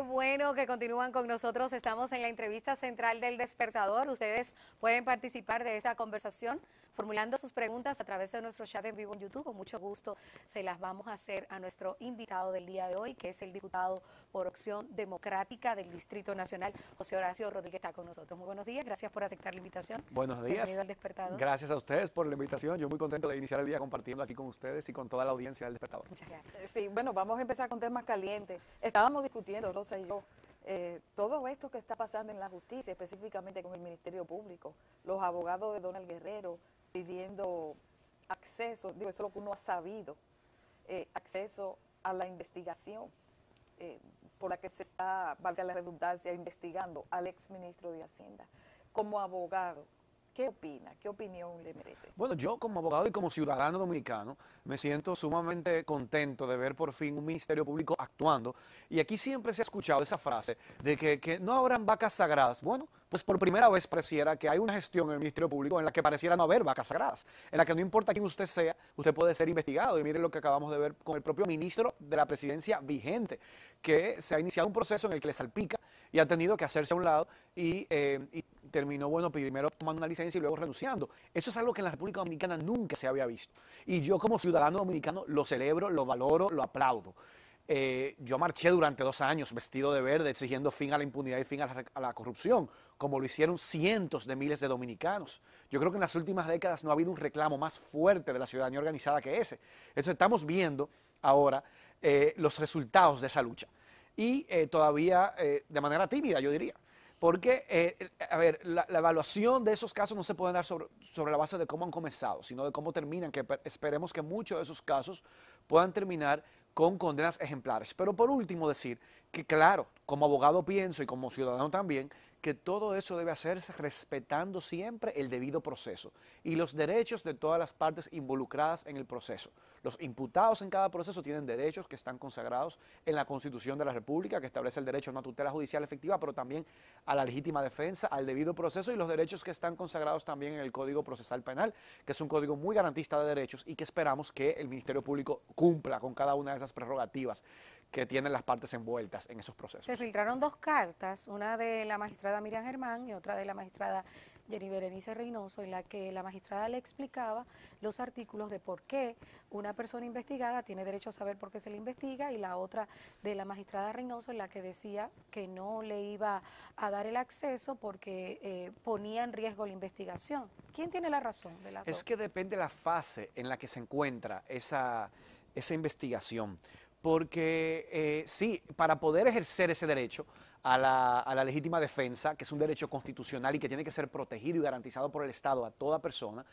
bueno que continúan con nosotros. Estamos en la entrevista central del despertador. Ustedes pueden participar de esa conversación formulando sus preguntas a través de nuestro chat en vivo en YouTube. Con mucho gusto se las vamos a hacer a nuestro invitado del día de hoy, que es el diputado por opción democrática del Distrito Nacional, José Horacio Rodríguez, está con nosotros. Muy buenos días, gracias por aceptar la invitación. Buenos días. al despertador. Gracias a ustedes por la invitación. Yo muy contento de iniciar el día compartiendo aquí con ustedes y con toda la audiencia del despertador. Muchas gracias. Sí, bueno, vamos a empezar con temas calientes. Estábamos discutiendo, los entonces yo, eh, todo esto que está pasando en la justicia, específicamente con el Ministerio Público, los abogados de Donald Guerrero pidiendo acceso, digo, eso es lo que uno ha sabido, eh, acceso a la investigación eh, por la que se está, valga la redundancia, investigando al exministro de Hacienda como abogado ¿Qué opina? ¿Qué opinión le merece? Bueno, yo como abogado y como ciudadano dominicano me siento sumamente contento de ver por fin un Ministerio Público actuando. Y aquí siempre se ha escuchado esa frase de que, no habrán vacas sagradas. Bueno, pues por primera vez pareciera que hay una gestión en el Ministerio Público en la que pareciera no haber vacas sagradas, en la que no importa quién usted sea, usted puede ser investigado. Y mire lo que acabamos de ver con el propio ministro de la presidencia vigente, que se ha iniciado un proceso en el que le salpica y ha tenido que hacerse a un lado eh, y, terminó, bueno, primero tomando una licencia y luego renunciando. Eso es algo que en la República Dominicana nunca se había visto. Y yo como ciudadano dominicano lo celebro, lo valoro, lo aplaudo. Eh, yo marché durante dos años vestido de verde exigiendo fin a la impunidad y fin a la, corrupción, como lo hicieron cientos de miles de dominicanos. Yo creo que en las últimas décadas no ha habido un reclamo más fuerte de la ciudadanía organizada que ese. Eso estamos viendo ahora eh, los resultados de esa lucha y eh, todavía eh, de manera tímida, yo diría. Porque, eh, a ver, la, evaluación de esos casos no se puede dar sobre, sobre, la base de cómo han comenzado, sino de cómo terminan, que esperemos que muchos de esos casos puedan terminar con condenas ejemplares. Pero por último decir que, claro, como abogado pienso y como ciudadano también, que todo eso debe hacerse respetando siempre el debido proceso y los derechos de todas las partes involucradas en el proceso. Los imputados en cada proceso tienen derechos que están consagrados en la Constitución de la República, que establece el derecho a una tutela judicial efectiva, pero también a la legítima defensa, al debido proceso y los derechos que están consagrados también en el Código Procesal Penal, que es un código muy garantista de derechos y que esperamos que el Ministerio Público cumpla con cada una de esas prerrogativas que tienen las partes envueltas en esos procesos. Se filtraron dos cartas, una de la magistrada Miriam Germán y otra de la magistrada Jenny Berenice Reynoso, en la que la magistrada le explicaba los artículos de por qué una persona investigada tiene derecho a saber por qué se le investiga y la otra de la magistrada Reynoso, en la que decía que no le iba a dar el acceso porque eh, ponía en riesgo la investigación. ¿Quién tiene la razón Es que depende la fase en la que se encuentra esa, esa investigación porque eh, sí, para poder ejercer ese derecho a la, a la, legítima defensa, que es un derecho constitucional y que tiene que ser protegido y garantizado por el Estado a toda persona,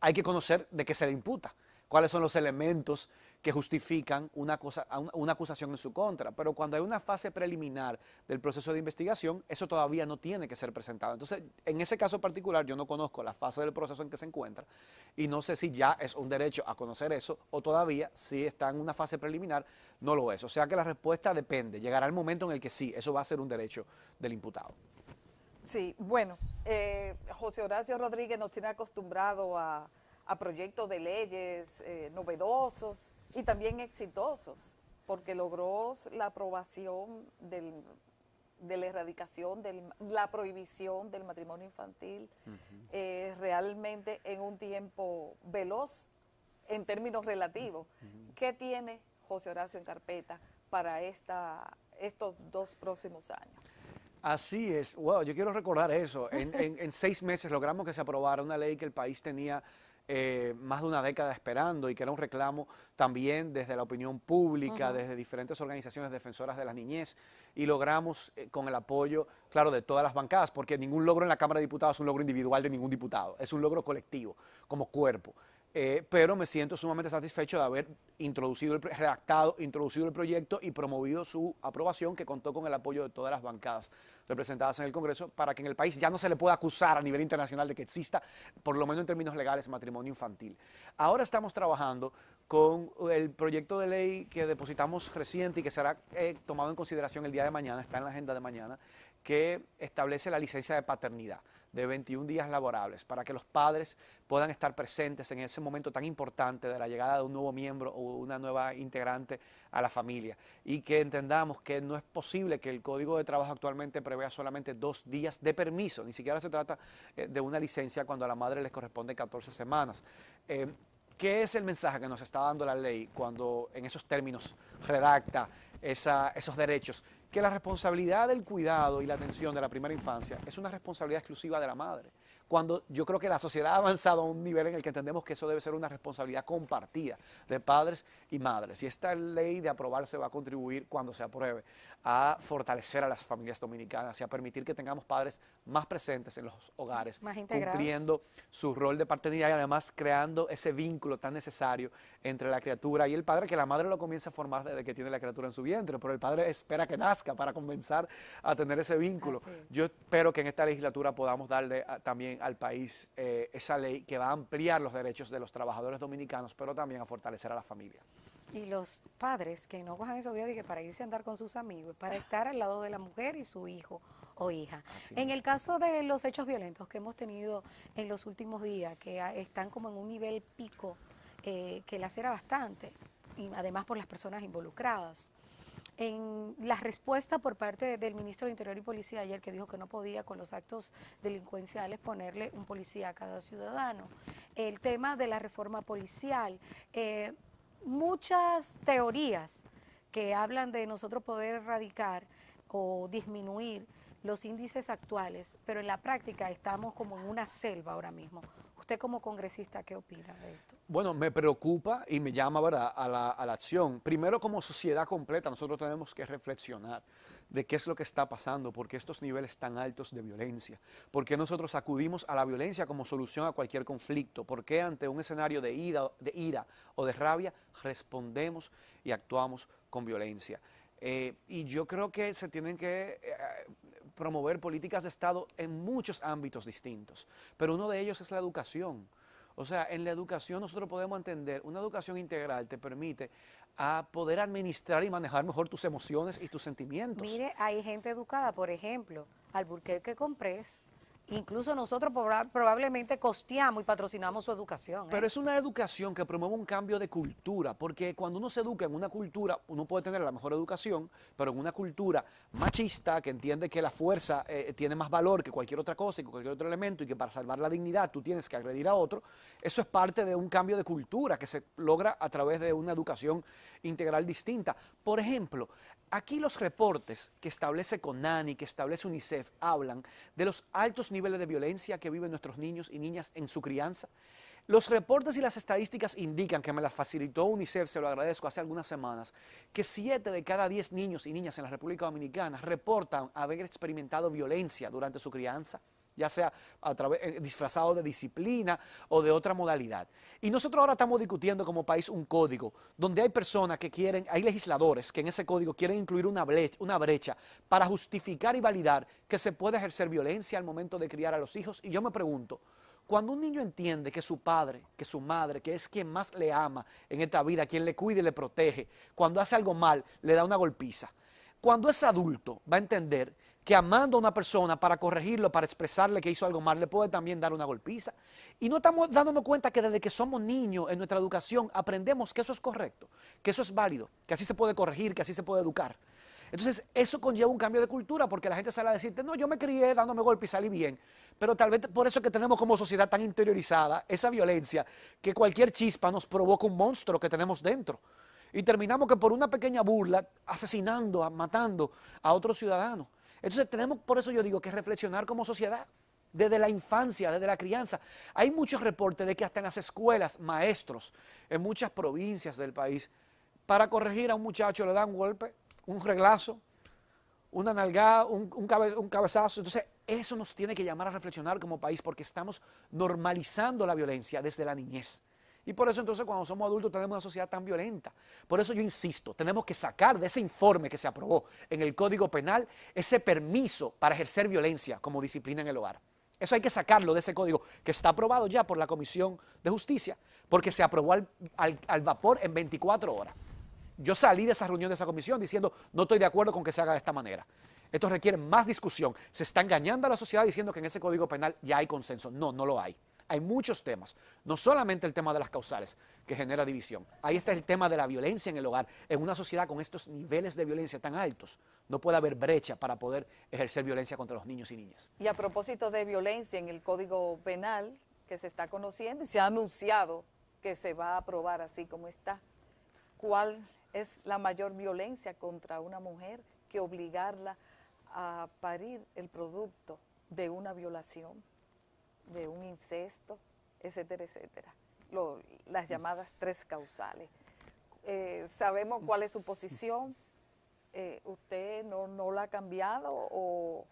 hay que conocer de qué se le imputa, cuáles son los elementos que justifican una, cosa, una, acusación en su contra. Pero cuando hay una fase preliminar del proceso de investigación, eso todavía no tiene que ser presentado. Entonces, en ese caso particular, yo no conozco la fase del proceso en que se encuentra y no sé si ya es un derecho a conocer eso o todavía, si está en una fase preliminar, no lo es. O sea que la respuesta depende. Llegará el momento en el que sí, eso va a ser un derecho del imputado. Sí, bueno, eh, José Horacio Rodríguez nos tiene acostumbrado a, proyectos de leyes eh, novedosos, y también exitosos, porque logró la aprobación de la erradicación, de la prohibición del matrimonio infantil, eh, realmente en un tiempo veloz, en términos relativos. ¿Qué tiene José Horacio en carpeta para esta, estos dos próximos años? Así es. Wow, yo quiero recordar eso. en, seis meses logramos que se aprobara una ley que el país tenía eh, más de una década esperando y que era un reclamo también desde la opinión pública, desde diferentes organizaciones defensoras de la niñez y logramos eh, con el apoyo, claro, de todas las bancadas, porque ningún logro en la Cámara de Diputados es un logro individual de ningún diputado, es un logro colectivo, como cuerpo. Eh, pero me siento sumamente satisfecho de haber introducido redactado, introducido el proyecto y promovido su aprobación que contó con el apoyo de todas las bancadas representadas en el Congreso para que en el país ya no se le pueda acusar a nivel internacional de que exista, por lo menos en términos legales, matrimonio infantil. Ahora estamos trabajando con el proyecto de ley que depositamos reciente y que será eh, tomado en consideración el día de mañana, está en la agenda de mañana, que establece la licencia de paternidad de 21 días laborables para que los padres puedan estar presentes en ese momento tan importante de la llegada de un nuevo miembro o una nueva integrante a la familia y que entendamos que no es posible que el Código de Trabajo actualmente prevea solamente dos días de permiso, ni siquiera se trata eh, de una licencia cuando a la madre les corresponde 14 semanas. Eh, ¿Qué es el mensaje que nos está dando la ley cuando en esos términos redacta esos derechos. Que la responsabilidad del cuidado y la atención de la primera infancia es una responsabilidad exclusiva de la madre. Cuando yo creo que la sociedad ha avanzado a un nivel en el que entendemos que eso debe ser una responsabilidad compartida de padres y madres. Y esta ley de aprobar se va a contribuir cuando se apruebe a fortalecer a las familias dominicanas y a permitir que tengamos padres más presentes en los hogares, cumpliendo su rol de paternidad y además creando ese vínculo tan necesario entre la criatura y el padre, que la madre lo comienza a formar desde que tiene la criatura en su vientre, pero el padre espera que nazca para comenzar a tener ese vínculo. Yo espero que en esta legislatura podamos darle ah, también al país eh, esa ley que va a ampliar los derechos de los trabajadores dominicanos, pero también a fortalecer a la familia. Y los padres que no cojan esos días dije para irse a andar con sus amigos, para estar al lado de la mujer y su hijo o hija. en el caso de los hechos violentos que hemos tenido en los últimos días, que están como en un nivel pico eh, que la era bastante, y además por las personas involucradas en la respuesta por parte del ministro de Interior y Policía ayer que dijo que no podía con los actos delincuenciales ponerle un policía a cada ciudadano. El tema de la reforma policial. Eh, muchas teorías que hablan de nosotros poder erradicar o disminuir los índices actuales, pero en la práctica estamos como en una selva ahora mismo, Usted como congresista, ¿qué opina de esto? Bueno, me preocupa y me llama A, la, acción. Primero, como sociedad completa, nosotros tenemos que reflexionar de qué es lo que está pasando, por qué estos niveles tan altos de violencia, por qué nosotros acudimos a la violencia como solución a cualquier conflicto, por qué ante un escenario de ira, de ira o de rabia respondemos y actuamos con violencia. Eh, y yo creo que se tienen que eh, promover políticas de Estado en muchos ámbitos distintos, pero uno de ellos es la educación. O sea, en la educación nosotros podemos entender, una educación integral te permite a poder administrar y manejar mejor tus emociones y tus sentimientos. Mire, hay gente educada, por ejemplo, al que Comprés incluso nosotros probablemente costeamos y patrocinamos su educación. ¿eh? Pero es una educación que promueve un cambio de cultura, porque cuando uno se educa en una cultura, uno puede tener la mejor educación, pero en una cultura machista que entiende que la fuerza eh, tiene más valor que cualquier otra cosa y que cualquier otro elemento y que para salvar la dignidad tú tienes que agredir a otro, eso es parte de un cambio de cultura que se logra a través de una educación integral distinta. Por ejemplo, aquí los reportes que establece CONANI, que establece UNICEF, hablan de los altos niveles de violencia que viven nuestros niños y niñas en su crianza. Los reportes y las estadísticas indican, que me las facilitó UNICEF, se lo agradezco, hace algunas semanas, que 7 de cada 10 niños y niñas en la República Dominicana reportan haber experimentado violencia durante su crianza ya sea eh, disfrazado de disciplina o de otra modalidad. Y nosotros ahora estamos discutiendo como país un código donde hay personas que quieren, hay legisladores que en ese código quieren incluir una brecha, para justificar y validar que se puede ejercer violencia al momento de criar a los hijos. Y yo me pregunto, cuando un niño entiende que su padre, que su madre, que es quien más le ama en esta vida, quien le cuide y le protege, cuando hace algo mal, le da una golpiza. Cuando es adulto, va a entender que amando a una persona para corregirlo, para expresarle que hizo algo mal, le puede también dar una golpiza. Y no estamos dándonos cuenta que desde que somos niños en nuestra educación aprendemos que eso es correcto, que eso es válido, que así se puede corregir, que así se puede educar. Entonces, eso conlleva un cambio de cultura porque la gente sale a decirte, no, yo me crié dándome golpiza y salí bien. Pero tal vez por eso que tenemos como sociedad tan interiorizada esa violencia que cualquier chispa nos provoca un monstruo que tenemos dentro. Y terminamos que por una pequeña burla asesinando, matando a otro ciudadano. Entonces tenemos, por eso yo digo que reflexionar como sociedad, desde la infancia, desde la crianza. Hay muchos reportes de que hasta en las escuelas, maestros, en muchas provincias del país, para corregir a un muchacho le dan un golpe, un reglazo, una nalgada, un, un cabezazo. Entonces eso nos tiene que llamar a reflexionar como país porque estamos normalizando la violencia desde la niñez. Y por eso entonces cuando somos adultos tenemos una sociedad tan violenta. Por eso yo insisto, tenemos que sacar de ese informe que se aprobó en el Código Penal ese permiso para ejercer violencia como disciplina en el hogar. Eso hay que sacarlo de ese código que está aprobado ya por la Comisión de Justicia, porque se aprobó al, vapor en 24 horas. Yo salí de esa reunión de esa comisión diciendo, no estoy de acuerdo con que se haga de esta manera. Esto requiere más discusión. Se está engañando a la sociedad diciendo que en ese código penal ya hay consenso. No, no lo hay. Hay muchos temas, no solamente el tema de las causales que genera división. Ahí está el tema de la violencia en el hogar. En una sociedad con estos niveles de violencia tan altos, no puede haber brecha para poder ejercer violencia contra los niños y niñas. Y a propósito de violencia en el Código Penal que se está conociendo y se ha anunciado que se va a aprobar así como está, ¿cuál es la mayor violencia contra una mujer que obligarla a parir el producto de una violación? de un incesto, etcétera, etcétera. las llamadas tres causales. Eh, ¿Sabemos cuál es su posición? Eh, ¿Usted no, no la ha cambiado o...?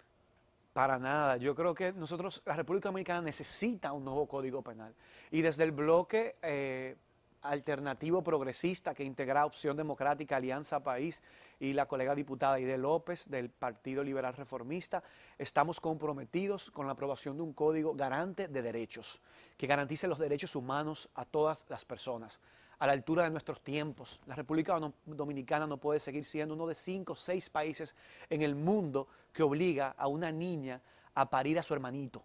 Para nada. Yo creo que nosotros, la República Dominicana necesita un nuevo código penal. Y desde el bloque... Eh, alternativo progresista que integra Opción Democrática, Alianza País y la colega diputada Ide López del Partido Liberal Reformista, estamos comprometidos con la aprobación de un código garante de derechos, que garantice los derechos humanos a todas las personas, a la altura de nuestros tiempos. La República Dominicana no puede seguir siendo uno de cinco o seis países en el mundo que obliga a una niña a parir a su hermanito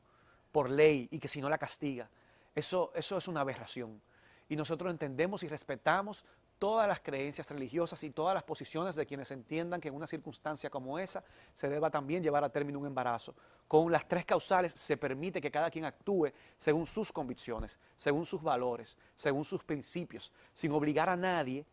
por ley y que si no la castiga. Eso, eso es una aberración y nosotros entendemos y respetamos todas las creencias religiosas y todas las posiciones de quienes entiendan que en una circunstancia como esa se deba también llevar a término un embarazo. Con las tres causales se permite que cada quien actúe según sus convicciones, según sus valores, según sus principios, sin obligar a nadie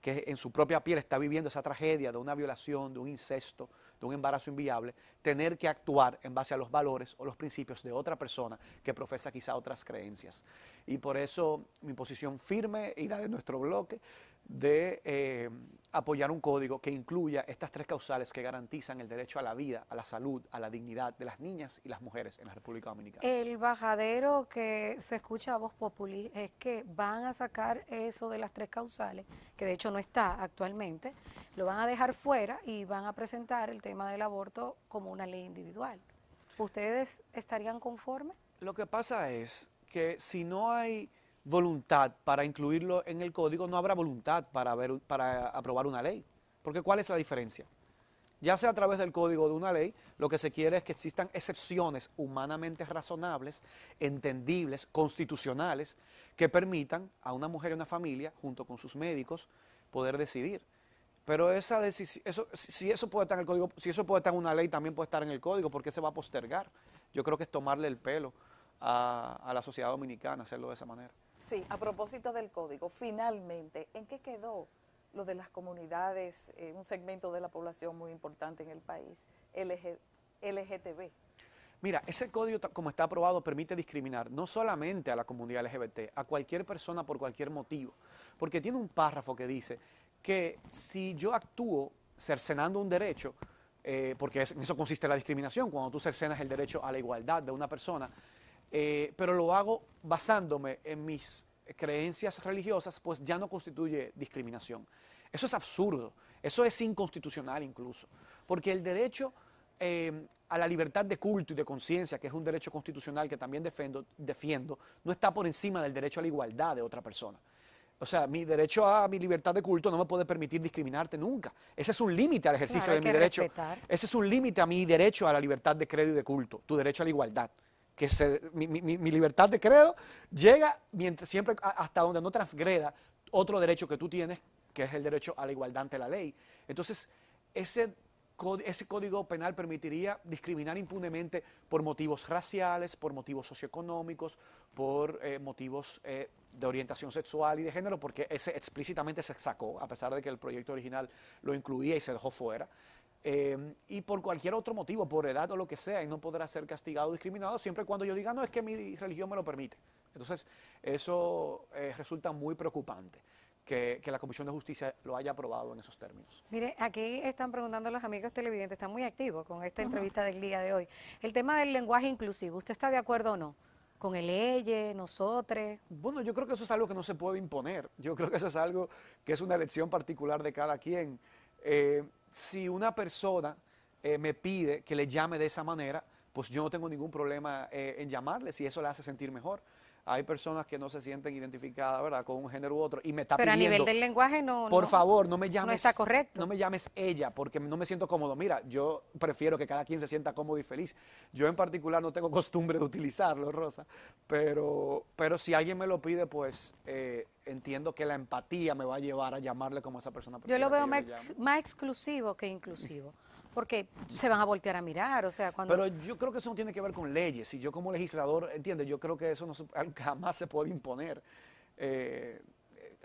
que en su propia piel está viviendo esa tragedia de una violación, de un incesto, de un embarazo inviable, tener que actuar en base a los valores o los principios de otra persona que profesa quizá otras creencias. Y por eso mi posición firme y la de nuestro bloque de eh, apoyar un código que incluya estas tres causales que garantizan el derecho a la vida, a la salud, a la dignidad de las niñas y las mujeres en la República Dominicana. El bajadero que se escucha a Voz Populi es que van a sacar eso de las tres causales, que de hecho no está actualmente, lo van a dejar fuera y van a presentar el tema del aborto como una ley individual. ¿Ustedes estarían conformes? Lo que pasa es que si no hay voluntad para incluirlo en el código, no habrá voluntad para, ver, para aprobar una ley. Porque ¿cuál es la diferencia? Ya sea a través del código de una ley, lo que se quiere es que existan excepciones humanamente razonables, entendibles, constitucionales, que permitan a una mujer y una familia, junto con sus médicos, poder decidir. Pero esa eso, si eso puede estar en el código, si eso puede estar en una ley, también puede estar en el código, porque se va a postergar. Yo creo que es tomarle el pelo a la sociedad dominicana hacerlo de esa manera. Sí, a propósito del código, finalmente, ¿en qué quedó lo de las comunidades, eh, un segmento de la población muy importante en el país, LGTB? Mira, ese código, como está aprobado, permite discriminar no solamente a la comunidad LGBT, a cualquier persona por cualquier motivo, porque tiene un párrafo que dice que si yo actúo cercenando un derecho, eh, porque en eso consiste la discriminación, cuando tú cercenas el derecho a la igualdad de una persona, eh, pero lo hago basándome en mis creencias religiosas, pues ya no constituye discriminación. Eso es absurdo, eso es inconstitucional incluso, porque el derecho em, a la libertad de culto y de conciencia, que es un derecho constitucional que también defiendo, no está por encima del derecho a la igualdad de otra persona. O sea, mi derecho a mi libertad de culto no me puede permitir discriminarte nunca. Ese es un límite al ejercicio de mi derecho. Ese es un límite a mi derecho a la libertad de credo y de culto, tu derecho a la igualdad que mi, libertad de credo llega siempre hasta donde no transgreda otro derecho que tú tienes, que es el derecho a la igualdad ante la ley. Entonces, ese, ese código penal permitiría discriminar impunemente por motivos raciales, por motivos socioeconómicos, por eh, motivos eh, de orientación sexual y de género, porque ese explícitamente se sacó, a pesar de que el proyecto original lo incluía y se dejó fuera. Em, y por cualquier otro motivo, por edad o lo que sea, y no podrá ser castigado o discriminado siempre cuando yo diga, no, es que mi religión me lo permite. Entonces, eso eh, resulta muy preocupante. Que, que, la Comisión de Justicia lo haya aprobado en esos términos. Mire, aquí están preguntando los amigos televidentes, están muy activos con esta entrevista del día de hoy. El tema del lenguaje inclusivo, ¿usted está de acuerdo o no? con el EYE, nosotros. Bueno, yo creo que eso es algo que no se puede imponer. Yo creo que eso es algo que es una elección particular de cada quien. Eh, si una persona eh, me pide que le llame de esa manera, pues yo no tengo ningún problema eh, en llamarle si eso le hace sentir mejor hay personas que no se sienten identificadas, ¿verdad?, con un género u otro y me está Pero a nivel del lenguaje no Por favor, no me llames no No me llames ella porque no me siento cómodo. Mira, yo prefiero que cada quien se sienta cómodo y feliz. Yo en particular no tengo costumbre de utilizarlo, Rosa, pero pero si alguien me lo pide, pues eh, entiendo que la empatía me va a llevar a llamarle como esa persona. Yo lo veo más exclusivo que inclusivo porque se van a voltear a mirar, o sea, cuando... Pero yo creo que eso no tiene que ver con leyes, y yo como legislador, entiende, yo creo que eso no jamás se puede imponer. Eh, eh,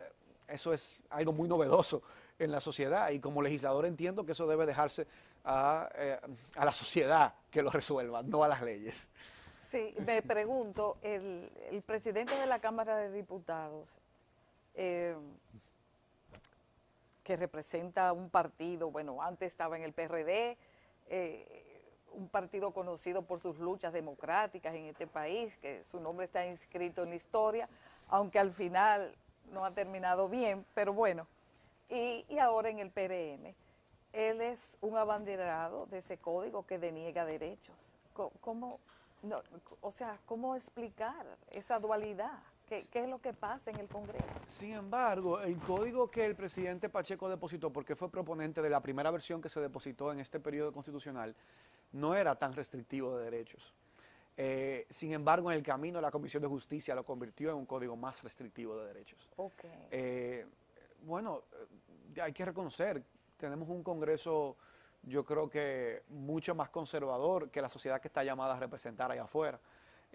eso es algo muy novedoso en la sociedad, y como legislador entiendo que eso debe dejarse a, eh, la sociedad que lo resuelva, no a las leyes. Sí, me pregunto, el, presidente de la Cámara de Diputados... Eh, que representa un partido, bueno, antes estaba en el PRD, eh, un partido conocido por sus luchas democráticas en este país, que su nombre está inscrito en la historia, aunque al final no ha terminado bien, pero bueno, y, ahora en el PRM. Él es un abanderado de ese código que deniega derechos. ¿Cómo, o sea, ¿cómo explicar esa dualidad? ¿Qué, es lo que pasa en el Congreso? Sin embargo, el código que el presidente Pacheco depositó, porque fue proponente de la primera versión que se depositó en este periodo constitucional, no era tan restrictivo de derechos. Eh, sin embargo, en el camino la Comisión de Justicia lo convirtió en un código más restrictivo de derechos. Eh, bueno, eh, hay que reconocer, tenemos un Congreso, yo creo que mucho más conservador que la sociedad que está llamada a representar allá afuera.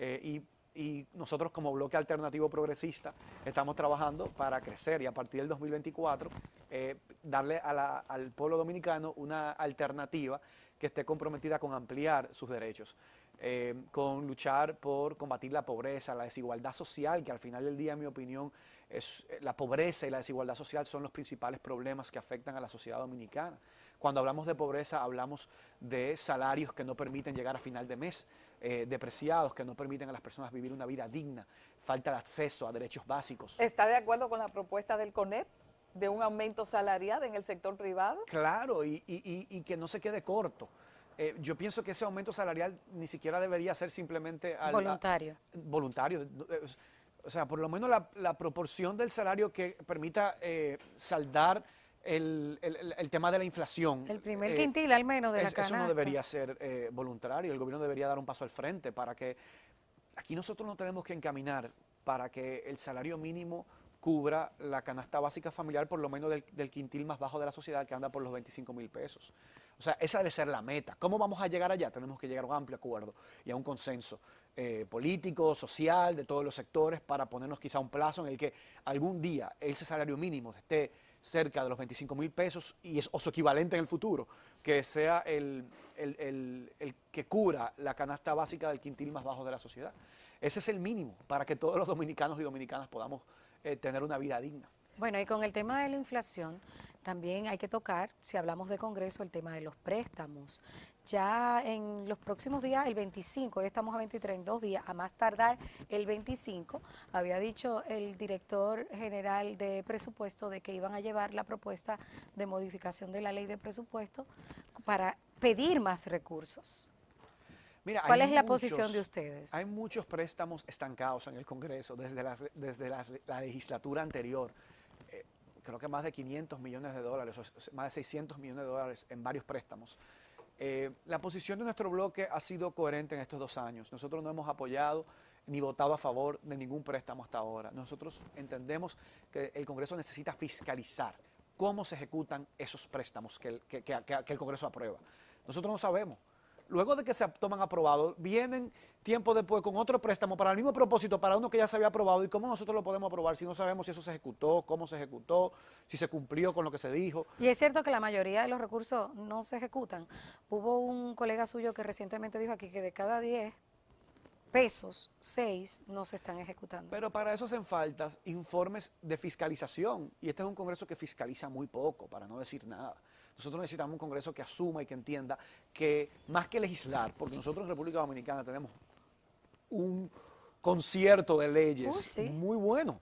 y y nosotros como bloque alternativo progresista estamos trabajando para crecer y a partir del 2024 eh, darle al pueblo dominicano una alternativa que esté comprometida con ampliar sus derechos, eh, con luchar por combatir la pobreza, la desigualdad social, que al final del día, en mi opinión, es, eh, la pobreza y la desigualdad social son los principales problemas que afectan a la sociedad dominicana. Cuando hablamos de pobreza, hablamos de salarios que no permiten llegar a final de mes, eh, depreciados, que no permiten a las personas vivir una vida digna, falta de acceso a derechos básicos. ¿Está de acuerdo con la propuesta del CONEP? de un aumento salarial en el sector privado? Claro, y, que no se quede corto. Eh, yo pienso que ese aumento salarial ni siquiera debería ser simplemente... Al, voluntario. voluntario. Eh, o sea, por lo menos la, proporción del salario que permita saldar el, tema de la inflación. El primer eh, quintil al menos de la canasta. Eso no debería ser eh, voluntario, el gobierno debería dar un paso al frente para que, aquí nosotros no tenemos que encaminar para que el salario mínimo cubra la canasta básica familiar por lo menos del, quintil más bajo de la sociedad que anda por los 25 mil pesos. O sea, esa debe ser la meta. ¿Cómo vamos a llegar allá? Tenemos que llegar a un amplio acuerdo y a un consenso eh, político, social, de todos los sectores, para ponernos quizá un plazo en el que algún día ese salario mínimo esté cerca de los 25 mil pesos y es, o su equivalente en el futuro, que sea el, el, que cubra la canasta básica del quintil más bajo de la sociedad. Ese es el mínimo para que todos los dominicanos y dominicanas podamos eh, tener una vida digna. Bueno, y con el tema de la inflación, también hay que tocar, si hablamos de Congreso, el tema de los préstamos, ya en los próximos días, el 25, hoy estamos a 23, en dos días, a más tardar el 25, había dicho el director general de presupuesto de que iban a llevar la propuesta de modificación de la ley de presupuesto para pedir más recursos. ¿Cuál es la posición de ustedes? Hay muchos préstamos estancados en el Congreso desde, las, desde la legislatura anterior eh, creo que más de 500 millones de dólares, más de 600 millones de dólares en varios préstamos eh, la posición de nuestro bloque ha sido coherente en estos dos años. Nosotros no hemos apoyado ni votado a favor de ningún préstamo hasta ahora. Nosotros entendemos que el Congreso necesita fiscalizar cómo se ejecutan esos préstamos que el Congreso aprueba. Nosotros no sabemos luego de que se toman aprobados, vienen tiempo después con otro préstamo para el mismo propósito, para uno que ya se había aprobado. ¿Y cómo nosotros lo podemos aprobar si no sabemos si eso se ejecutó, cómo se ejecutó, si se cumplió con lo que se dijo? Y es cierto que la mayoría de los recursos no se ejecutan. Hubo un colega suyo que recientemente dijo aquí que de cada 10 pesos, 6 no se están ejecutando. Pero para eso hacen falta informes de fiscalización. Y este es un Congreso que fiscaliza muy poco, para no decir nada. Nosotros necesitamos un Congreso que asuma y que entienda que más que legislar, porque nosotros en República Dominicana tenemos un concierto de leyes oh, muy bueno.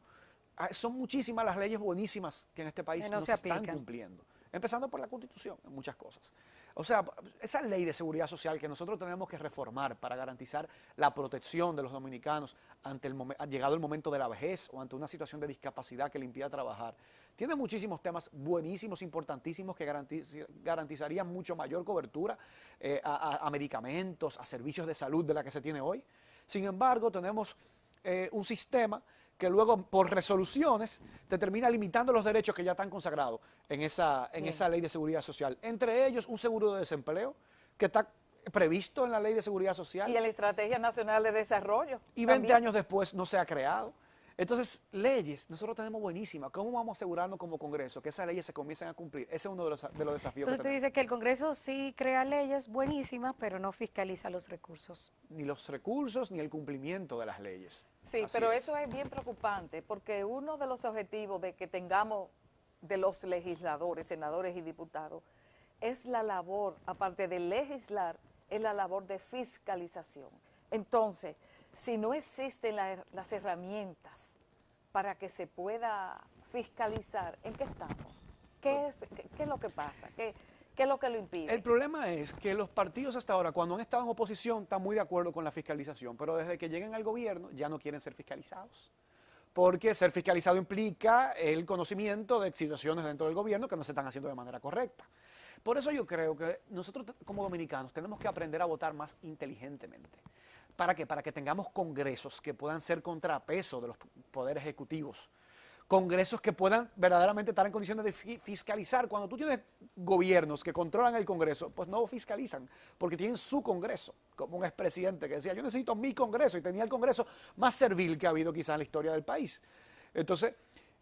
Ah, son muchísimas las leyes buenísimas que en este país no, se, se están cumpliendo. Empezando por la Constitución, en muchas cosas. O sea, esa ley de seguridad social que nosotros tenemos que reformar para garantizar la protección de los dominicanos ante el llegado el momento de la vejez o ante una situación de discapacidad que le impida trabajar, tiene muchísimos temas buenísimos, importantísimos, que garantizarían mucho mayor cobertura eh, a, medicamentos, a servicios de salud de la que se tiene hoy. Sin embargo, tenemos eh, un sistema que luego por resoluciones te termina limitando los derechos que ya están consagrados en esa, en esa ley de seguridad social. Entre ellos un seguro de desempleo que está previsto en la ley de seguridad social. Y en la Estrategia Nacional de Desarrollo. Y 20 años después no se ha creado. Entonces, leyes, nosotros tenemos buenísimas. ¿Cómo vamos asegurando como Congreso que esas leyes se comiencen a cumplir? Ese es uno de los, de los desafíos que tenemos. Usted dice que el Congreso sí crea leyes buenísimas, pero no fiscaliza los recursos. Ni los recursos ni el cumplimiento de las leyes. Sí, pero eso es bien preocupante, porque uno de los objetivos de que tengamos de los legisladores, senadores y diputados, es la labor, aparte de legislar, es la labor de fiscalización. Entonces, si no existen las herramientas para que se pueda fiscalizar, ¿en qué estamos? ¿Qué es, lo que pasa? ¿Qué, ¿Qué es lo que lo impide? El problema es que los partidos hasta ahora, cuando han estado en oposición, están muy de acuerdo con la fiscalización, pero desde que lleguen al gobierno ya no quieren ser fiscalizados. Porque ser fiscalizado implica el conocimiento de situaciones dentro del gobierno que no se están haciendo de manera correcta. Por eso yo creo que nosotros como dominicanos tenemos que aprender a votar más inteligentemente. ¿Para qué? Para que tengamos congresos que puedan ser contrapeso de los poderes ejecutivos. Congresos que puedan verdaderamente estar en condiciones de fiscalizar. Cuando tú tienes gobiernos que controlan el Congreso, pues no fiscalizan, porque tienen su Congreso. Como un expresidente que decía, yo necesito mi Congreso, y tenía el Congreso más servil que ha habido quizás en la historia del país. Entonces,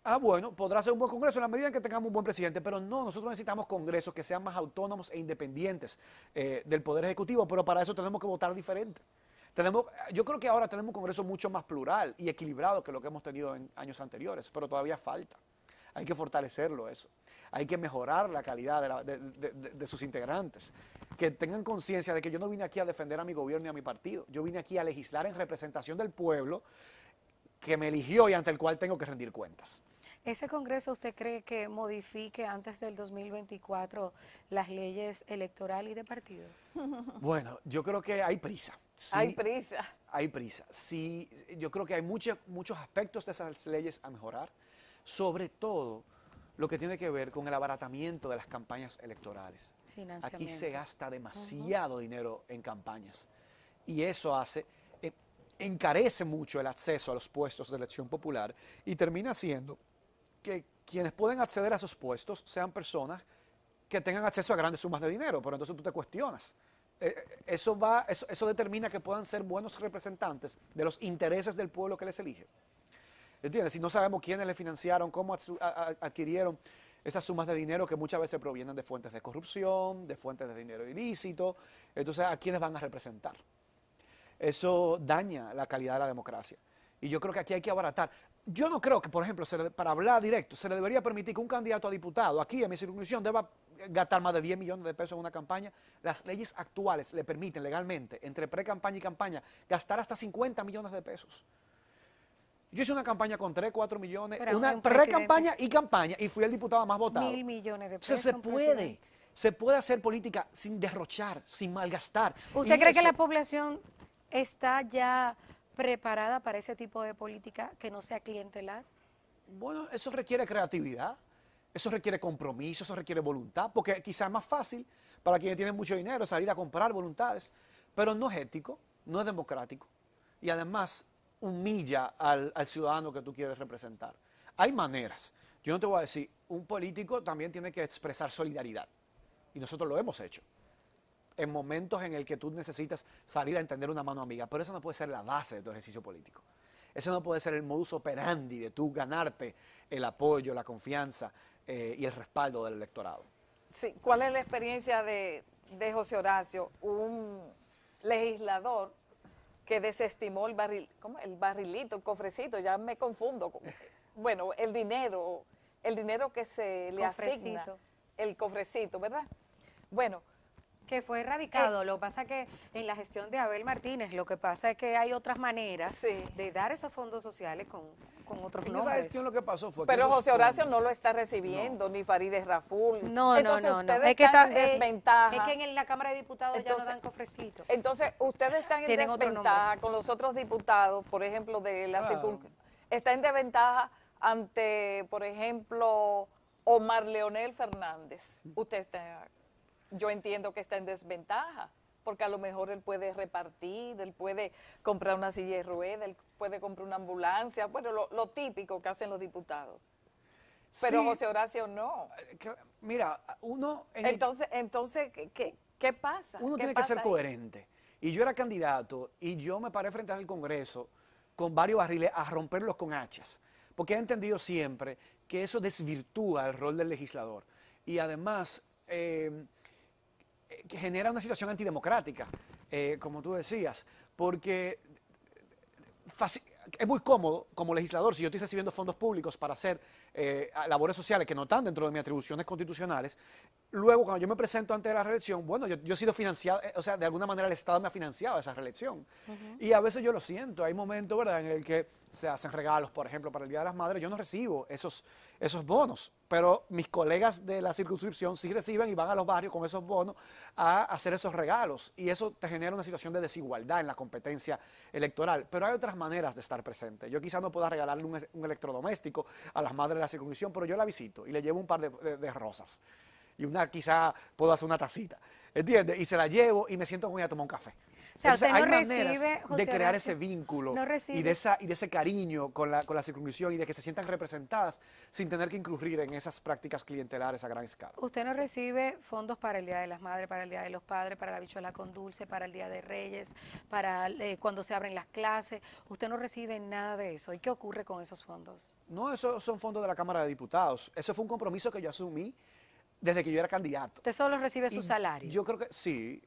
ah, bueno, podrá ser un buen Congreso en la medida en que tengamos un buen presidente, pero no, nosotros necesitamos Congresos que sean más autónomos e independientes eh, del Poder Ejecutivo, pero para eso tenemos que votar diferente yo creo que ahora tenemos un Congreso mucho más plural y equilibrado que lo que hemos tenido en años anteriores, pero todavía falta. Hay que fortalecerlo eso. Hay que mejorar la calidad de, de sus integrantes. Que tengan conciencia de que yo no vine aquí a defender a mi gobierno y a mi partido. Yo vine aquí a legislar en representación del pueblo que me eligió y ante el cual tengo que rendir cuentas. ¿Ese Congreso usted cree que modifique antes del 2024 las leyes electoral y de partido? Bueno, yo creo que hay prisa. hay prisa. Hay prisa. Sí, yo creo que hay muchos, muchos aspectos de esas leyes a mejorar, sobre todo lo que tiene que ver con el abaratamiento de las campañas electorales. Aquí se gasta demasiado dinero en campañas y eso hace eh, encarece mucho el acceso a los puestos de elección popular y termina siendo que quienes pueden acceder a esos puestos sean personas que tengan acceso a grandes sumas de dinero, pero entonces tú te cuestionas. Eh, eh, eso, va, eso, determina que puedan ser buenos representantes de los intereses del pueblo que les elige. ¿Entiendes? Si no sabemos quiénes le financiaron, cómo adquirieron esas sumas de dinero que muchas veces provienen de fuentes de corrupción, de fuentes de dinero ilícito, entonces a quiénes van a representar. Eso daña la calidad de la democracia. Y yo creo que aquí hay que abaratar yo no creo que, por ejemplo, para hablar directo, se le debería permitir que un candidato a diputado aquí en mi circunscripción deba gastar más de 10 millones de pesos en una campaña. Las leyes actuales le permiten legalmente, entre pre-campaña y campaña, gastar hasta 50 millones de pesos. Yo hice una campaña con 3, 4 millones, una pre-campaña y campaña, y fui el diputado más votado. Mil millones de pesos. se puede. Se puede hacer política sin derrochar, sin malgastar. ¿Usted cree que la población está ya preparada para ese tipo de política que no sea clientelar? Bueno, eso requiere creatividad, eso requiere compromiso, eso requiere voluntad, porque quizás es más fácil para quienes tienen mucho dinero salir a comprar voluntades, pero no es ético, no es democrático y además humilla al, al ciudadano que tú quieres representar. Hay maneras. Yo no te voy a decir, un político también tiene que expresar solidaridad y nosotros lo hemos hecho en momentos en el que tú necesitas salir a entender una mano amiga. Pero esa no puede ser la base de tu ejercicio político. Ese no puede ser el modus operandi de tú ganarte el apoyo, la confianza eh, y el respaldo del electorado. Sí, ¿cuál es la experiencia de, José Horacio, un legislador que desestimó el barril, ¿cómo? El barrilito, el cofrecito, ya me confundo. Bueno, el dinero, el dinero que se le asigna, el cofrecito, ¿verdad? Bueno, que fue erradicado. Eh. Lo que pasa que en la gestión de Abel Martínez, lo que pasa es que hay otras maneras de dar esos fondos sociales con, con otros en lo que pasó Pero José Horacio no lo está recibiendo, ni Farideh Raful. No, no, no. Ustedes están en eh, desventaja. Es que en la Cámara de Diputados ya no dan cofrecito. Entonces, ustedes están en desventaja con los otros diputados, por ejemplo, de la en desventaja ante, por ejemplo, Omar Leonel Fernández. Usted está yo entiendo que está en desventaja, porque a lo mejor él puede repartir, él puede comprar una silla de ruedas, él puede comprar una ambulancia, bueno, lo, típico que hacen los diputados. Pero José Horacio no. Eh, mira, uno... entonces, entonces ¿qué, pasa? Uno tiene que ser coherente. Y yo era candidato y yo me paré frente al Congreso con varios barriles a romperlos con hachas, porque he entendido siempre que eso desvirtúa el rol del legislador. Y además, eh, que genera una situación antidemocrática, eh, como tú decías, porque es muy cómodo como legislador, si yo estoy recibiendo fondos públicos para hacer eh, labores sociales que no están dentro de mis atribuciones constitucionales, luego cuando yo me presento ante la reelección, bueno, yo, he sido financiado, eh, o sea, de alguna manera el Estado me ha financiado esa reelección. Y a veces yo lo siento, hay momentos, ¿verdad?, en el que se hacen regalos, por ejemplo, para el Día de las Madres, yo no recibo esos, esos bonos, pero mis colegas de la circunscripción sí reciben y van a los barrios con esos bonos a hacer esos regalos. Y eso te genera una situación de desigualdad en la competencia electoral. Pero hay otras maneras de estar presente. Yo quizás no pueda regalarle un, electrodoméstico a las madres de circuncisión, pero yo la visito y le llevo un par de, rosas. Y una quizá puedo hacer una tacita. Entiende Y se la llevo y me siento con ella a tomar un café. O sea, usted hay no maneras recibe, de crear ese vínculo y, de ese cariño con la, con circuncisión y de que se sientan representadas sin tener que incurrir en esas prácticas clientelares a gran escala. Usted no recibe fondos para el Día de las Madres, para el Día de los Padres, para la bichuela con dulce, para el Día de Reyes, para eh, cuando se abren las clases. Usted no recibe nada de eso. ¿Y qué ocurre con esos fondos? No, esos son fondos de la Cámara de Diputados. Eso fue un compromiso que yo asumí desde que yo era candidato. ¿Usted solo recibe su salario? Yo creo que sí.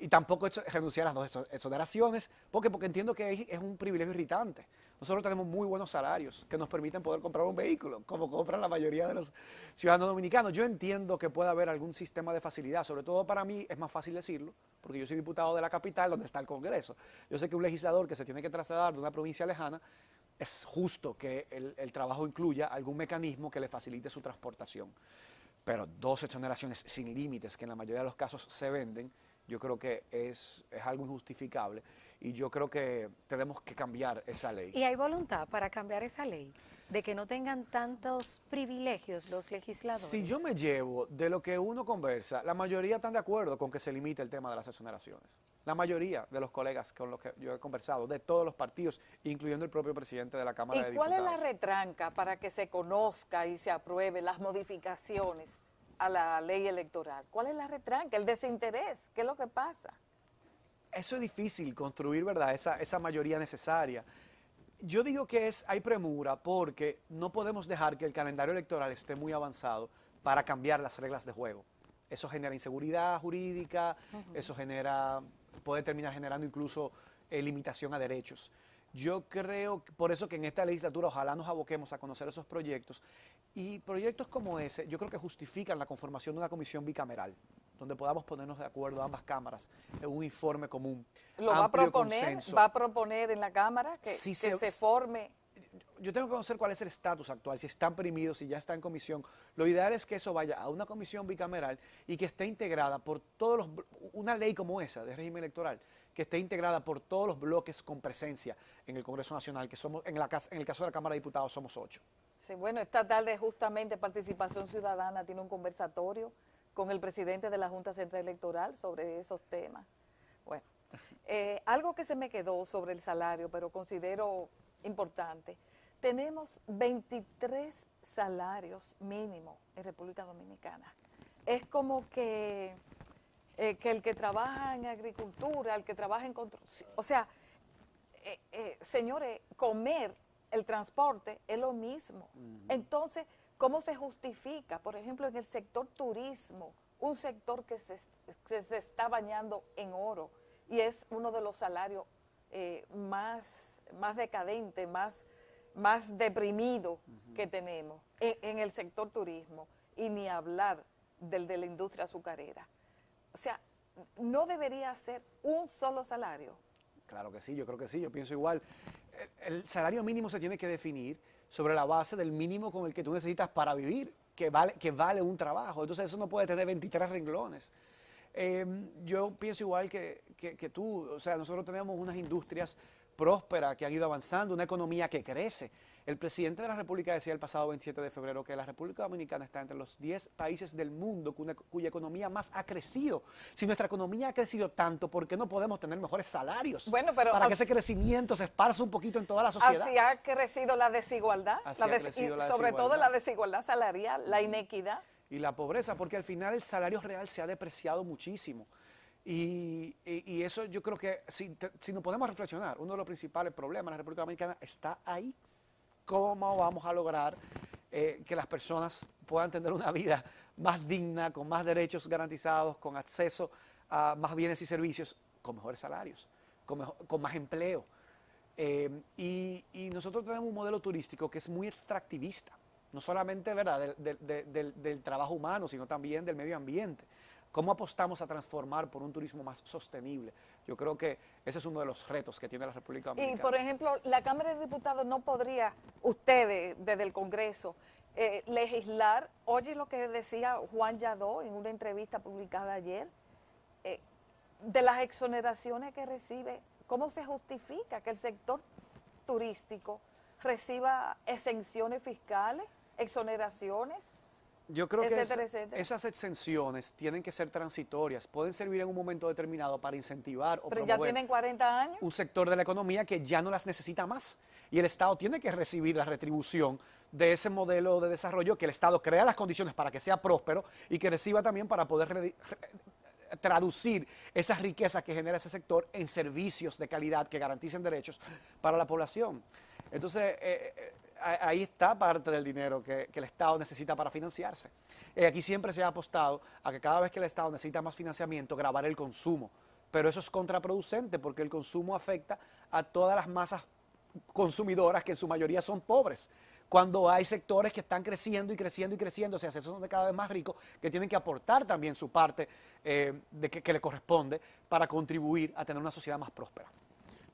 Y tampoco renunciar a las dos exoneraciones, porque, porque entiendo que es, un privilegio irritante. Nosotros tenemos muy buenos salarios que nos permiten poder comprar un vehículo, como compran la mayoría de los ciudadanos dominicanos. Yo entiendo que pueda haber algún sistema de facilidad, sobre todo para mí es más fácil decirlo, porque yo soy diputado de la capital donde está el Congreso. Yo sé que un legislador que se tiene que trasladar de una provincia lejana, es justo que el, el trabajo incluya algún mecanismo que le facilite su transportación. Pero dos exoneraciones sin límites, que en la mayoría de los casos se venden, yo creo que es, es algo injustificable y yo creo que tenemos que cambiar esa ley. ¿Y hay voluntad para cambiar esa ley? De que no tengan tantos privilegios los legisladores. Si yo me llevo de lo que uno conversa, la mayoría están de acuerdo con que se limite el tema de las exoneraciones. La mayoría de los colegas con los que yo he conversado, de todos los partidos, incluyendo el propio presidente de la Cámara de Diputados. ¿Cuál es la retranca para que se conozca y se apruebe las modificaciones? a la ley electoral? ¿Cuál es la retranca, el desinterés? ¿Qué es lo que pasa? Eso es difícil construir, ¿verdad? Esa, mayoría necesaria. Yo digo que es, hay premura porque no podemos dejar que el calendario electoral esté muy avanzado para cambiar las reglas de juego. Eso genera inseguridad jurídica, eso genera, puede terminar generando incluso eh, limitación a derechos. Yo creo, por eso que en esta legislatura ojalá nos aboquemos a conocer esos proyectos. Y proyectos como ese, yo creo que justifican la conformación de una comisión bicameral donde podamos ponernos de acuerdo ambas cámaras en un informe común. ¿Lo va a proponer? ¿Va a proponer en la Cámara que, se forme yo tengo que conocer cuál es el estatus actual, si están primidos, si ya está en comisión. Lo ideal es que eso vaya a una comisión bicameral y que esté integrada por todos los, una ley como esa de régimen electoral, que esté integrada por todos los bloques con presencia en el Congreso Nacional, que somos, en, la, en el caso de la Cámara de Diputados somos ocho. Sí, bueno, esta tarde justamente Participación Ciudadana tiene un conversatorio con el presidente de la Junta Central Electoral sobre esos temas. Bueno, eh, algo que se me quedó sobre el salario, pero considero importante. Tenemos 23 salarios mínimos en República Dominicana. Es como eh, que, el que trabaja en agricultura, el que trabaja en construcción, o sea, eh, eh, señores, comer, el transporte es lo mismo. Entonces, ¿cómo se justifica, por ejemplo, en el sector turismo, un sector que se, está bañando en oro y es uno de los salarios más, más decadentes, más más deprimido que tenemos en, el sector turismo y ni hablar del de la industria azucarera. O sea, no debería ser un solo salario. Claro que sí, yo creo que sí, yo pienso igual. E, el, salario mínimo se tiene que definir sobre la base del mínimo con el que tú necesitas para vivir, que vale, que vale un trabajo. Entonces eso no puede tener 23 renglones. Em, yo pienso igual que, que, tú, o sea, nosotros tenemos unas industrias próspera que ha ido avanzando, una economía que crece. El presidente de la República decía el pasado 27 de febrero que la República Dominicana está entre los 10 países del mundo cuya, economía más ha crecido. Si nuestra economía ha crecido tanto, ¿por qué no podemos tener mejores salarios? Bueno, para que ese crecimiento se esparza un poquito en toda la sociedad. Así ha crecido la desigualdad, sobre todo la desigualdad salarial, la inequidad y la pobreza, porque al final el salario real se ha depreciado muchísimo. Y, eso yo creo que si, si, nos podemos reflexionar, uno de los principales problemas en la República Dominicana está ahí. ¿Cómo vamos a lograr eh, que las personas puedan tener una vida más digna, con más derechos garantizados, con acceso a más bienes y servicios, con mejores salarios, con, más empleo? Eh, y, nosotros tenemos un modelo turístico que es muy extractivista, no solamente ¿verdad? del trabajo humano, sino también del medio ambiente. ¿Cómo apostamos a transformar por un turismo más sostenible? Yo creo que ese es uno de los retos que tiene la República Dominicana. Y, por ejemplo, la Cámara de Diputados no podría, ustedes, desde el Congreso, eh, legislar. Oye lo que decía Juan Yadó en una entrevista publicada ayer, eh, de las exoneraciones que recibe. ¿Cómo se justifica que el sector turístico reciba exenciones fiscales, exoneraciones? Yo creo que esas exenciones tienen que ser transitorias, pueden servir en un momento determinado para incentivar o Pero ya tienen 40 años. un sector de la economía que ya no las necesita más y el Estado tiene que recibir la retribución de ese modelo de desarrollo que el Estado crea las condiciones para que sea próspero y que reciba también para poder traducir esas riquezas que genera ese sector en servicios de calidad que garanticen derechos para la población. Entonces, eh, eh, ahí está parte del dinero que, el Estado necesita para financiarse. Eh, aquí siempre se ha apostado a que cada vez que el Estado necesita más financiamiento, grabar el consumo. Pero eso es contraproducente porque el consumo afecta a todas las masas consumidoras que en su mayoría son pobres cuando hay sectores que están creciendo y creciendo y creciendo, o sea, esos son de cada vez más ricos, que tienen que aportar también su parte eh, de que, le corresponde para contribuir a tener una sociedad más próspera.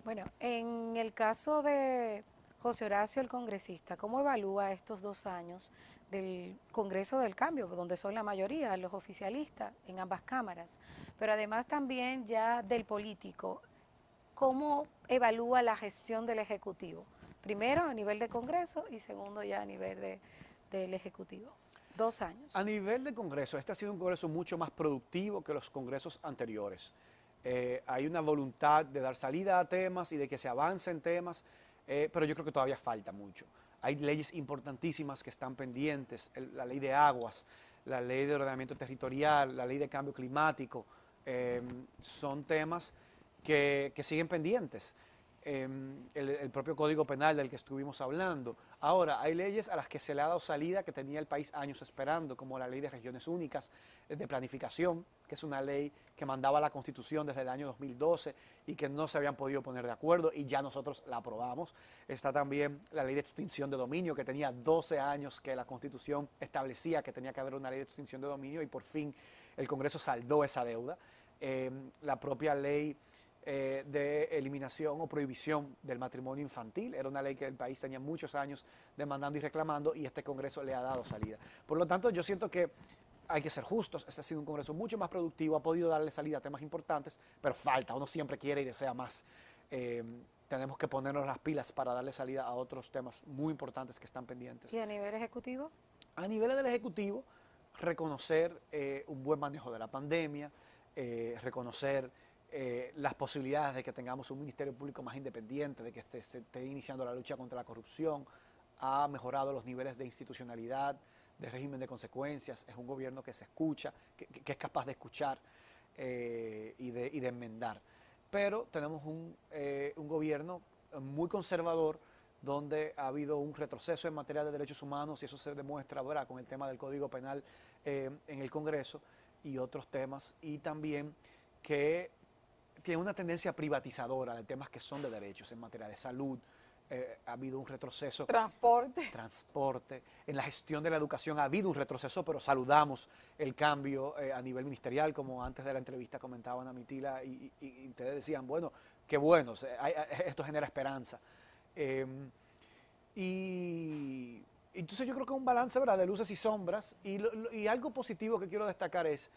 Bueno, en el caso de, José Horacio, el congresista, ¿cómo evalúa estos dos años del Congreso del Cambio, donde son la mayoría los oficialistas en ambas cámaras, pero además también ya del político? ¿Cómo evalúa la gestión del Ejecutivo? Primero a nivel de Congreso y segundo ya a nivel del Ejecutivo. Dos años. A nivel de Congreso, este ha sido un Congreso mucho más productivo que los Congresos anteriores. Eh, hay una voluntad de dar salida a temas y de que se avance en temas. Eh, pero yo creo que todavía falta mucho. Hay leyes importantísimas que están pendientes, la ley de aguas, la ley de ordenamiento territorial, la ley de cambio climático, eh, son temas que siguen pendientes. Em, el, propio Código Penal del que estuvimos hablando. Ahora, hay leyes a las que se le ha dado salida que tenía el país años esperando, como la Ley de Regiones Únicas eh, de Planificación, que es una ley que mandaba la Constitución desde el año 2012 y que no se habían podido poner de acuerdo y ya nosotros la aprobamos. Está también la Ley de Extinción de Dominio, que tenía 12 años que la Constitución establecía que tenía que haber una ley de extinción de dominio y por fin el Congreso saldó esa deuda. Em, la propia ley eh, de eliminación o prohibición del matrimonio infantil. Era una ley que el país tenía muchos años demandando y reclamando y este Congreso le ha dado salida. Por lo tanto, yo siento que hay que ser justos, este ha sido un Congreso mucho más productivo, ha podido darle salida a temas importantes, pero falta, uno siempre quiere y desea más. Eh, tenemos que ponernos las pilas para darle salida a otros temas muy importantes que están pendientes. ¿Y a nivel ejecutivo? A nivel del ejecutivo, reconocer eh, un buen manejo de la pandemia, reconocer eh, las posibilidades de que tengamos un Ministerio Público más independiente, de que se, esté iniciando la lucha contra la corrupción, ha mejorado los niveles de institucionalidad, de régimen de consecuencias, es un gobierno que se escucha, que, es capaz de escuchar eh, y, de, enmendar. Pero tenemos eh, un, gobierno muy conservador donde ha habido un retroceso en materia de derechos humanos y eso se demuestra ahora con el tema del Código Penal en el Congreso y otros temas. Y también que tiene una tendencia privatizadora de temas que son de derechos en materia de salud. Eh, ha habido un retroceso. Transporte. Transporte. En la gestión de la educación ha habido un retroceso, pero saludamos el cambio eh, a nivel ministerial, como antes de la entrevista comentaban a Mitila y, y, ustedes decían, bueno, qué bueno, esto genera esperanza. Em, y entonces yo creo que es un balance ¿verdad? de luces y sombras. Y, algo positivo que quiero destacar es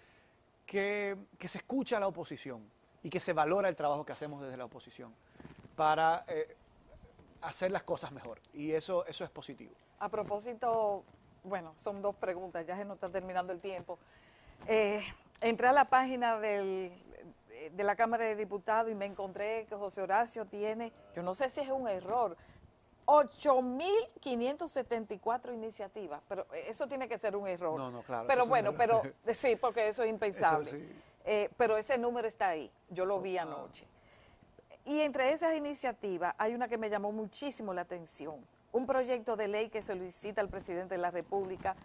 que, que se escucha a la oposición y que se valora el trabajo que hacemos desde la oposición para eh, hacer las cosas mejor. Y eso, eso es positivo. A propósito, bueno, son dos preguntas, ya se nos está terminando el tiempo. Eh, entré a la página de la Cámara de Diputados y me encontré que José Horacio tiene, yo no sé si es un error, 8.574 iniciativas, pero eso tiene que ser un error. No, no, claro. Pero bueno, pero sí, porque eso es impensable. Eh, pero ese número está ahí, yo lo vi anoche. Y entre esas iniciativas hay una que me llamó muchísimo la atención, un proyecto de ley que solicita al presidente de la República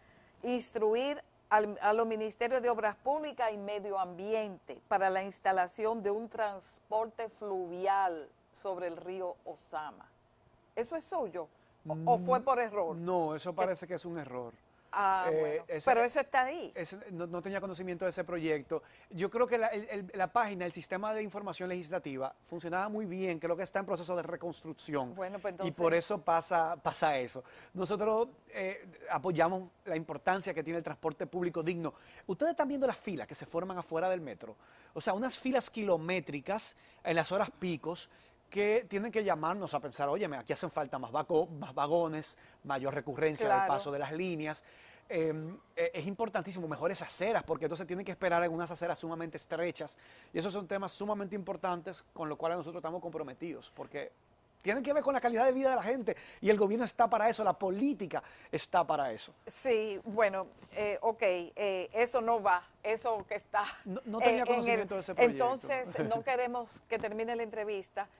instruir al, a los ministerios de Obras Públicas y Medio Ambiente para la instalación de un transporte fluvial sobre el río Osama. ¿Eso es suyo? o fue mm, por error? No, eso parece que es un error. Ah, eh, pero eso está ahí. no, tenía conocimiento de ese proyecto. Yo creo que la, página, el sistema de información legislativa funcionaba muy bien, creo que está en proceso de reconstrucción. Pues y por eso pasa, pasa eso. Nosotros eh, apoyamos la importancia que tiene el transporte público digno. Ustedes están viendo las filas que se forman afuera del metro. O sea, unas filas kilométricas en las horas picos que tienen que llamarnos a pensar, oye, aquí hacen falta más, vaco más vagones, mayor recurrencia del paso de las líneas. Em, e, es importantísimo, mejores aceras, porque entonces tienen que esperar algunas aceras sumamente estrechas. Y esos son temas sumamente importantes con los cuales nosotros estamos comprometidos, porque tienen que ver con la calidad de vida de la gente y el gobierno está para eso, la política está para eso. Sí, bueno, eh, ok, eh, eso no va, eso que está... No, tenía conocimiento de ese proyecto. Entonces, no queremos que termine la entrevista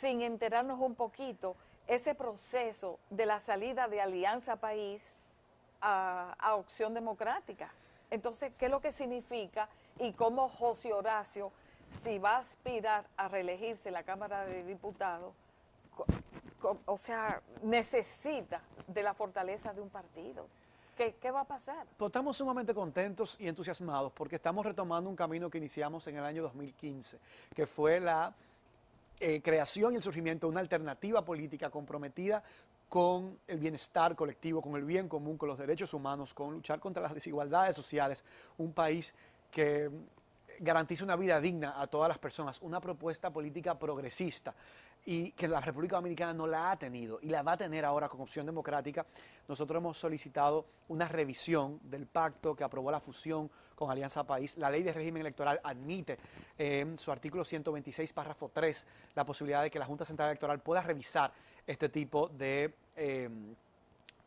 sin enterarnos un poquito ese proceso de la salida de Alianza País a, opción democrática. Entonces, ¿qué es lo que significa y cómo José Horacio, si va a aspirar a reelegirse la Cámara de Diputados, o sea, necesita de la fortaleza de un partido? ¿Qué, ¿Qué, va a pasar? Pues estamos sumamente contentos y entusiasmados porque estamos retomando un camino que iniciamos en el año 2015, que fue la eh, creación y el surgimiento de una alternativa política comprometida con el bienestar colectivo, con el bien común, con los derechos humanos, con luchar contra las desigualdades sociales, un país que garantice una vida digna a todas las personas, una propuesta política progresista y que la República Dominicana no la ha tenido y la va a tener ahora con opción democrática. Nosotros hemos solicitado una revisión del pacto que aprobó la fusión con Alianza País. La ley de régimen electoral admite en su artículo 126, párrafo 3, la posibilidad de que la Junta Central Electoral pueda revisar este tipo de... Eh,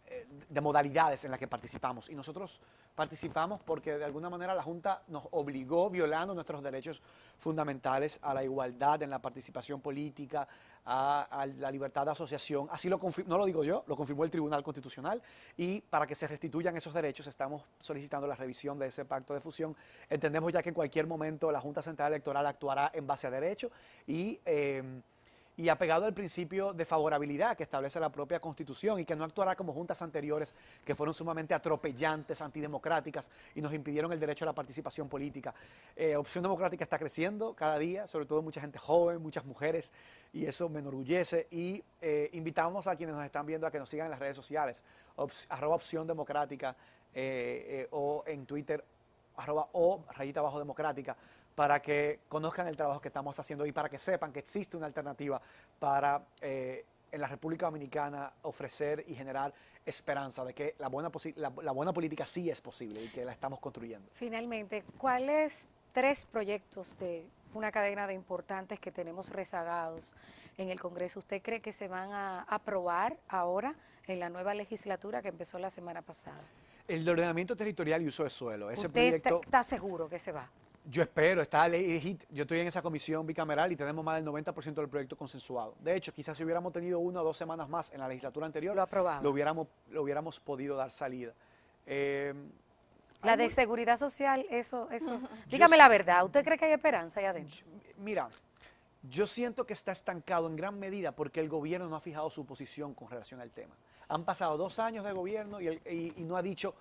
eh, de modalidades en las que participamos. Y nosotros participamos porque de alguna manera la Junta nos obligó, violando nuestros derechos fundamentales, a la igualdad en la participación política, a, la libertad de asociación. Así lo no lo digo yo, lo confirmó el Tribunal Constitucional. Y para que se restituyan esos derechos estamos solicitando la revisión de ese pacto de fusión. Entendemos ya que en cualquier momento la Junta Central Electoral actuará en base a derecho y... Eh, y apegado al principio de favorabilidad que establece la propia Constitución y que no actuará como juntas anteriores que fueron sumamente atropellantes, antidemocráticas y nos impidieron el derecho a la participación política. Eh, Opción Democrática está creciendo cada día, sobre todo mucha gente joven, muchas mujeres, y eso me enorgullece. Y eh, invitamos a quienes nos están viendo a que nos sigan en las redes sociales, arroba Opción Democrática eh, o en Twitter, arroba o rayita abajo democrática para que conozcan el trabajo que estamos haciendo y para que sepan que existe una alternativa para eh, en la República Dominicana ofrecer y generar esperanza de que la buena, la, buena política sí es posible y que la estamos construyendo. Finalmente, ¿cuáles tres proyectos de una cadena de importantes que tenemos rezagados en el Congreso. ¿Usted cree que se van a aprobar ahora en la nueva legislatura que empezó la semana pasada? El ordenamiento territorial y uso de suelo. ¿Usted está seguro que se va? Yo espero, está ley Yo estoy en esa comisión bicameral y tenemos más del 90% del proyecto consensuado. De hecho, quizás si hubiéramos tenido una o dos semanas más en la legislatura anterior, lo, hubiéramos, lo hubiéramos podido dar salida. Eh, la de seguridad social, eso, eso. Dígame la verdad, ¿usted cree que hay esperanza ahí adentro? mira, yo siento que está estancado en gran medida porque el gobierno no ha fijado su posición con relación al tema. Han pasado dos años de gobierno y, y no ha dicho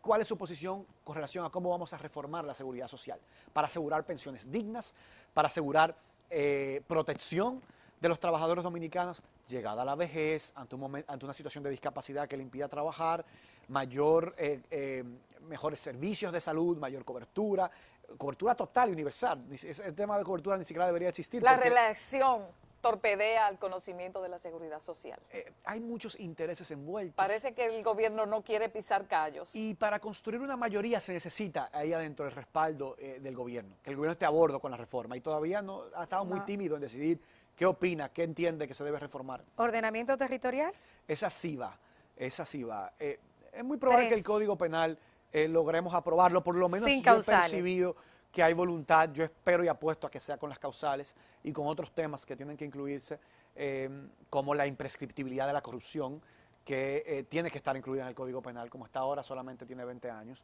¿Cuál es su posición con relación a cómo vamos a reformar la seguridad social para asegurar pensiones dignas, para asegurar eh, protección de los trabajadores dominicanos llegada a la vejez, ante, un ante una situación de discapacidad que le impida trabajar, mayor, eh, eh, mejores servicios de salud, mayor cobertura, cobertura total y universal. El tema de cobertura ni siquiera debería existir. La relación torpedea al conocimiento de la seguridad social. Eh, hay muchos intereses envueltos. Parece que el gobierno no quiere pisar callos. Y para construir una mayoría se necesita ahí adentro el respaldo eh, del gobierno, que el gobierno esté a bordo con la reforma. Y todavía no ha estado muy tímido en decidir qué opina, qué entiende que se debe reformar. ¿Ordenamiento territorial? Esa sí va, esa sí va. Eh, es muy probable que el Código Penal logremos aprobarlo, por lo menos Sin yo he percibido que hay voluntad, yo espero y apuesto a que sea con las causales y con otros temas que tienen que incluirse, eh, como la imprescriptibilidad de la corrupción, que eh, tiene que estar incluida en el Código Penal, como está ahora solamente tiene 20 años,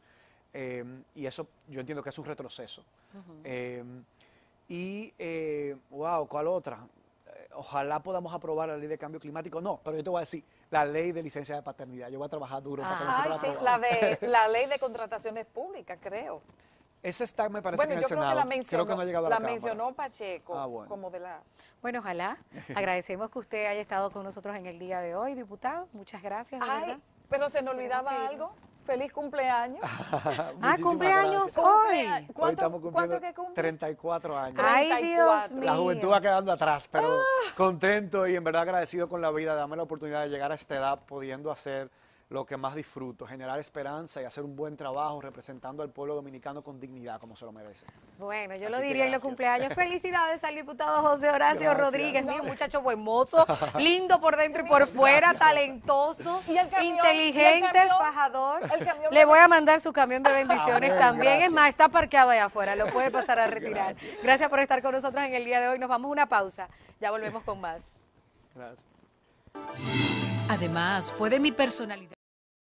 eh, y eso yo entiendo que es un retroceso. y, wow, ¿cuál otra? Ojalá podamos aprobar la ley de cambio climático. No, pero yo te voy a decir, la ley de licencia de paternidad. Yo voy a trabajar duro para que la, la ley de contrataciones públicas, creo. Ese está, me parece que en el creo Que no ha llegado a la, la mencionó Pacheco ah, bueno. como de la... Bueno, ojalá. Agradecemos que usted haya estado con nosotros en el día de hoy, diputado. Muchas gracias, pero se nos olvidaba algo. Feliz cumpleaños. ah, ah cumpleaños hoy. ¿Cuánto, hoy estamos que cumple? 34 años. La juventud va quedando atrás, pero ah. contento y en verdad agradecido con la vida, dame la oportunidad de llegar a esta edad pudiendo hacer lo que más disfruto, generar esperanza y hacer un buen trabajo representando al pueblo dominicano con dignidad como se lo merece. Bueno, yo lo diría en los cumpleaños. Felicidades al diputado José Horacio Rodríguez, un muchacho buen lindo por dentro y por fuera, talentoso, inteligente, Le voy a mandar su camión de bendiciones también. Es más, está parqueado allá afuera, lo puede pasar a retirar. Gracias. gracias por estar con nosotros en el día de hoy. Nos vamos a una pausa. Ya volvemos con más. Gracias. Además, puede mi personalidad.